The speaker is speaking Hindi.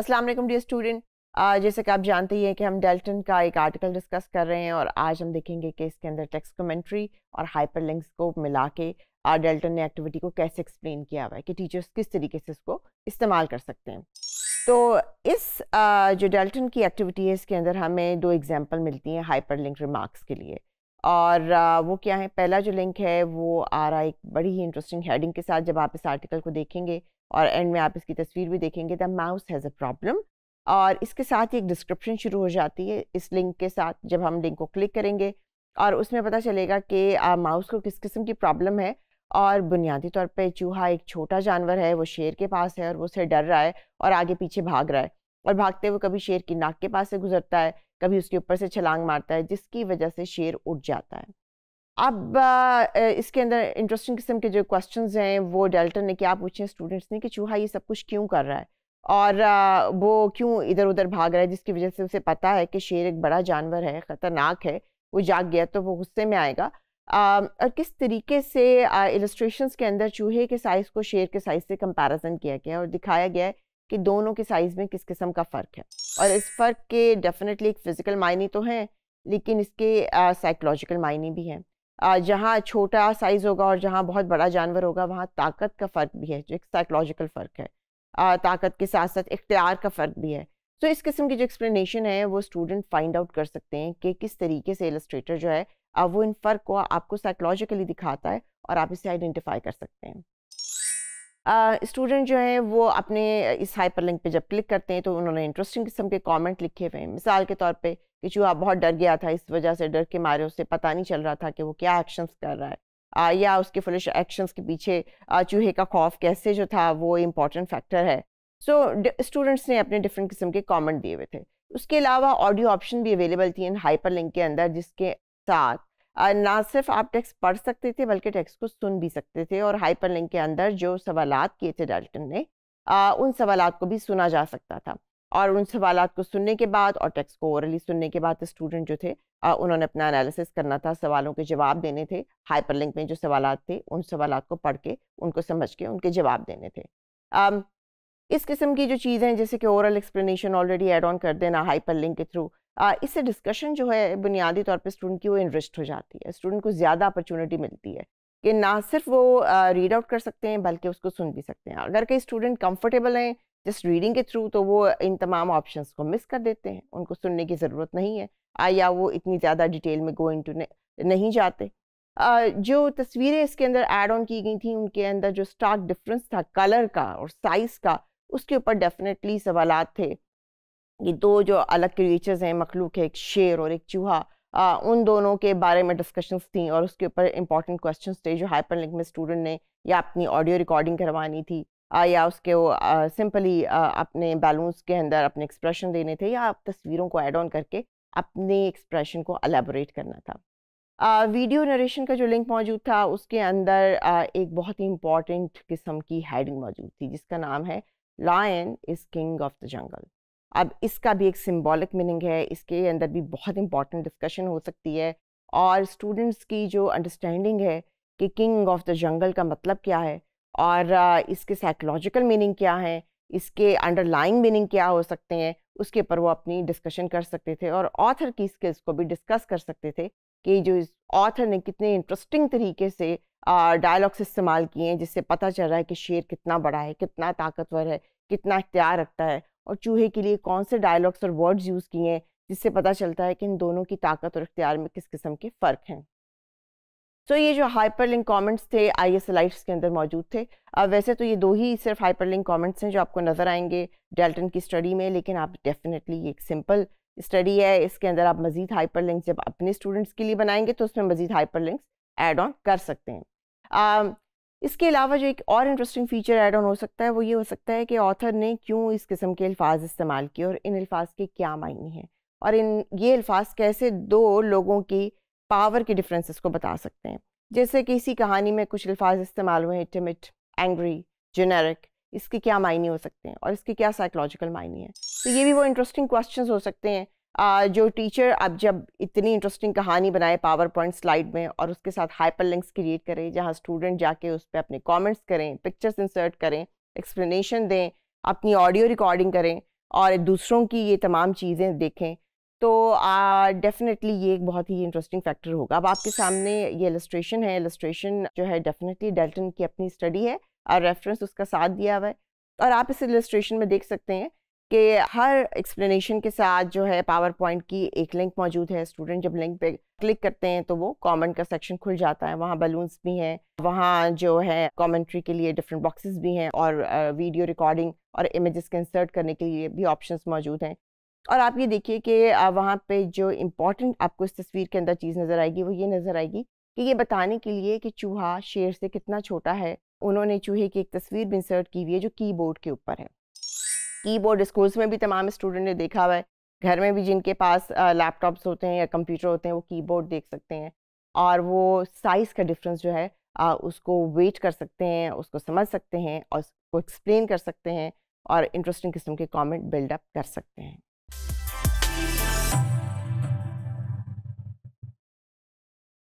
अस्सलाम वालेकुम डियर स्टूडेंट जैसे कि आप जानते ही हैं कि हम डेल्टन का एक आर्टिकल डिस्कस कर रहे हैं और आज हम देखेंगे कि इसके अंदर टेक्स्ट कमेंट्री और हाइपर लिंक्स को मिला के डेल्टन ने एक्टिविटी को कैसे एक्सप्लेन किया हुआ है कि टीचर्स किस तरीके से इसको इस्तेमाल कर सकते हैं तो इस आ, जो डेल्टन की एक्टिविटी है इसके अंदर हमें दो एग्जाम्पल मिलती हैं हाइपर लिंक रिमार्क्स के लिए और वो क्या है पहला जो लिंक है वो आ रहा है एक बड़ी ही इंटरेस्टिंग हेडिंग के साथ जब आप इस आर्टिकल को देखेंगे और एंड में आप इसकी तस्वीर भी देखेंगे the mouse has a problem और इसके साथ ही एक डिस्क्रिप्शन शुरू हो जाती है इस लिंक के साथ जब हम लिंक को क्लिक करेंगे और उसमें पता चलेगा कि माउस को किस किस्म की प्रॉब्लम है और बुनियादी तौर पे चूहा एक छोटा जानवर है वो शेर के पास है और वो उसे डर रहा है और आगे पीछे भाग रहा है और भागते हुए कभी शेर की नाक के पास से गुजरता है कभी उसके ऊपर से छलांग मारता है जिसकी वजह से शेर उठ जाता है अब इसके अंदर इंटरेस्टिंग किस्म के जो क्वेश्चंस हैं वो डेल्टन ने क्या पूछे स्टूडेंट्स ने कि चूहा ये सब कुछ क्यों कर रहा है और वो क्यों इधर उधर भाग रहा है जिसकी वजह से उसे पता है कि शेर एक बड़ा जानवर है ख़तरनाक है वो जाग गया तो वो गुस्से में आएगा और किस तरीके से इलस्ट्रेशन के अंदर चूहे के साइज़ को शेर के साइज़ से कंपैरिजन किया गया और दिखाया गया है कि दोनों के साइज़ में किस किस्म का फ़र्क है और इस फ़र्क के डेफिनेटली एक फ़िज़िकल मायने तो हैं लेकिन इसके साइकोलॉजिकल मायने भी हैं जहाँ छोटा साइज़ होगा और जहाँ बहुत बड़ा जानवर होगा वहाँ ताकत का फ़र्क भी है जो एक साइकोलॉजिकल फ़र्क है ताकत के साथ साथ इख्तियार का फ़र्क भी है तो इस किस्म की जो एक्सप्लेनेशन है वो स्टूडेंट फाइंड आउट कर सकते हैं कि किस तरीके से एलस्ट्रेटर जो है वो इन फ़र्क को आपको साइकोलॉजिकली दिखाता है और आप इसे आइडेंटिफाई कर सकते हैं स्टूडेंट जो हैं वो अपने इस हाइपर लिंक पर जब क्लिक करते हैं तो उन्होंने इंटरेस्टिंग किस्म के कमेंट लिखे हुए हैं मिसाल के तौर पे कि चूहा बहुत डर गया था इस वजह से डर के मारे उसे पता नहीं चल रहा था कि वो क्या एक्शंस कर रहा है आ, या उसके फुलिश एक्शंस के पीछे चूहे का खौफ कैसे जो था वो इम्पॉर्टेंट फैक्टर है सो so, स्टूडेंट्स ने अपने डिफरेंट किस्म के कॉमेंट दिए हुए थे उसके अलावा ऑडियो ऑप्शन भी अवेलेबल थी इन हाइपर लिंक के अंदर जिसके साथ ना सिर्फ आप टेक्स्ट पढ़ सकते थे बल्कि टेक्स्ट को सुन भी सकते थे और हाइपर लिंक के अंदर जो सवाल किए थे डाल्टन ने आ, उन सवाल को भी सुना जा सकता था और उन सवाल को सुनने के बाद और टेक्स्ट को ओरली सुनने के बाद स्टूडेंट जो थे आ, उन्होंने अपना एनालिसिस करना था सवालों के जवाब देने थे हाइपर लिंक में जो सवाल थे उन सवाल को पढ़ के उनको समझ के उनके जवाब देने थे आ, इस किस्म की जो चीज़ें जैसे कि oral explanation already add on कर देना हाइपर लिंक के थ्रू इससे डिस्कशन जो है बुनियादी तौर पर स्टूडेंट की वो इंटरेस्ट हो जाती है स्टूडेंट को ज़्यादा अपॉर्चुनिटी मिलती है कि ना सिर्फ वो रीड आउट कर सकते हैं बल्कि उसको सुन भी सकते हैं अगर कई स्टूडेंट कंफर्टेबल हैं जस्ट रीडिंग के थ्रू तो वो इन तमाम ऑप्शंस को मिस कर देते हैं उनको सुनने की ज़रूरत नहीं है या वो इतनी ज़्यादा डिटेल में गो टू नहीं जाते जो तस्वीरें इसके अंदर एड ऑन की गई थी उनके अंदर जो स्टार्क डिफरेंस था कलर का और साइज़ का उसके ऊपर डेफिनेटली सवाल थे ये दो जो अलग क्रिएचर्स हैं मखलूक है एक शेर और एक चूहा आ, उन दोनों के बारे में डिस्कशंस थी और उसके ऊपर इंपॉर्टेंट क्वेश्चंस थे जो हाइपर लिंक में स्टूडेंट ने या अपनी ऑडियो रिकॉर्डिंग करवानी थी आ, या उसके वो सिंपली अपने बैलून्स के अंदर अपने एक्सप्रेशन देने थे या तस्वीरों को ऐड ऑन करके अपने एक्सप्रेशन को अलेबोरेट करना था आ, वीडियो नरेशन का जो लिंक मौजूद था उसके अंदर आ, एक बहुत ही इम्पॉर्टेंट किस्म की हेडिंग मौजूद थी जिसका नाम है lion is king of the jungle अब इसका भी एक सिम्बॉलिक मीनिंग है इसके अंदर भी बहुत इंपॉर्टेंट डिस्कशन हो सकती है और स्टूडेंट्स की जो अंडरस्टैंडिंग है कि किंग ऑफ द जंगल का मतलब क्या है और इसके साइकोलॉजिकल मीनिंग क्या है इसके अंडरलाइंग मीनिंग क्या हो सकते हैं उसके ऊपर वो अपनी डिस्कशन कर सकते थे और ऑथर की स्किल्स को भी डिस्कस कर सकते थे कि जो इस ऑथर ने कितने इंटरेस्टिंग तरीके से डायलॉग्स इस्तेमाल किए हैं जिससे पता चल रहा है कि शेर कितना बड़ा है कितना ताकतवर है कितना इख्तियार रखता है और चूहे के लिए कौन से डायलॉग्स और वर्ड्स यूज़ किए हैं जिससे पता चलता है कि इन दोनों की ताकत और इख्तियार में किस किस्म के फ़र्क हैं सो तो ये जो हाइपर लिंक कॉमेंट्स थे आई एस के अंदर मौजूद थे अब वैसे तो ये दो ही सिर्फ हाइपर लिंक कॉमेंट्स हैं जो आपको नज़र आएंगे डेल्टन की स्टडी में लेकिन आप डेफिनेटली ये एक सिंपल स्टडी है इसके अंदर आप मज़ीद हाइपर लिंक जब अपने स्टूडेंट्स के लिए बनाएंगे तो उसमें मज़ीद हाइपर लिंक्स एड ऑन कर सकते हैं इसके अलावा जो एक और इंटरेस्टिंग फीचर ऐड ऑन हो सकता है वो ये हो सकता है कि ऑथर ने क्यों इस किस्म के अल्फाज इस्तेमाल किए और इन अल्फाज के क्या मायने हैं और इन ये अल्फाज कैसे दो लोगों की पावर के डिफरेंसेस को बता सकते हैं जैसे कि इसी कहानी में कुछ अल्फाज इस्तेमाल हुए हैं टिमिट एंग्री जेनेरिक इसके क्या मायने हो सकते हैं और इसके क्या साइकोलॉजिकल मायने हैं तो ये भी वो इंटरेस्टिंग क्वेश्चन हो सकते हैं जो टीचर अब जब इतनी इंटरेस्टिंग कहानी बनाए पावर पॉइंट स्लाइड में और उसके साथ हाइपर लिंक्स क्रिएट करें जहाँ स्टूडेंट जाके उस पर अपने कॉमेंट्स करें पिक्चर्स इंसर्ट करें एक्सप्लेनेशन दें अपनी ऑडियो रिकॉर्डिंग करें और दूसरों की ये तमाम चीज़ें देखें तो डेफिनेटली ये एक बहुत ही इंटरेस्टिंग फैक्टर होगा अब आपके सामने ये एलस्ट्रेशन है एलस्ट्रेशन जो है डेफिनेटली डेल्टन की अपनी स्टडी है और रेफरेंस उसका साथ दिया हुआ है और आप इस एलस्ट्रेशन में देख सकते हैं कि हर एक्सप्लेनेशन के साथ जो है पावर पॉइंट की एक लिंक मौजूद है स्टूडेंट जब लिंक पे क्लिक करते हैं तो वो कमेंट का सेक्शन खुल जाता है वहाँ बलून्स भी हैं वहाँ जो है कमेंट्री के लिए डिफरेंट बॉक्सेस भी हैं और वीडियो रिकॉर्डिंग और इमेजेस के इंसर्ट करने के लिए भी ऑप्शन मौजूद हैं और आप ये देखिए कि वहाँ पर जो इम्पोर्टेंट आपको इस तस्वीर के अंदर चीज़ नज़र आएगी वो ये नज़र आएगी कि ये बताने के लिए कि चूहा शेर से कितना छोटा है उन्होंने चूहे की एक तस्वीर भी इंसर्ट की हुई है जो कीबोर्ड के ऊपर है कीबोर्ड स्कूल्स में भी तमाम स्टूडेंट ने देखा हुआ है घर में भी जिनके पास लैपटॉप्स होते हैं या कंप्यूटर होते हैं वो कीबोर्ड देख सकते हैं और वो साइज़ का डिफरेंस जो है आ, उसको वेट कर सकते हैं उसको समझ सकते हैं और उसको एक्सप्लेन कर सकते हैं और इंटरेस्टिंग किस्म के कमेंट बिल्डअप कर सकते हैं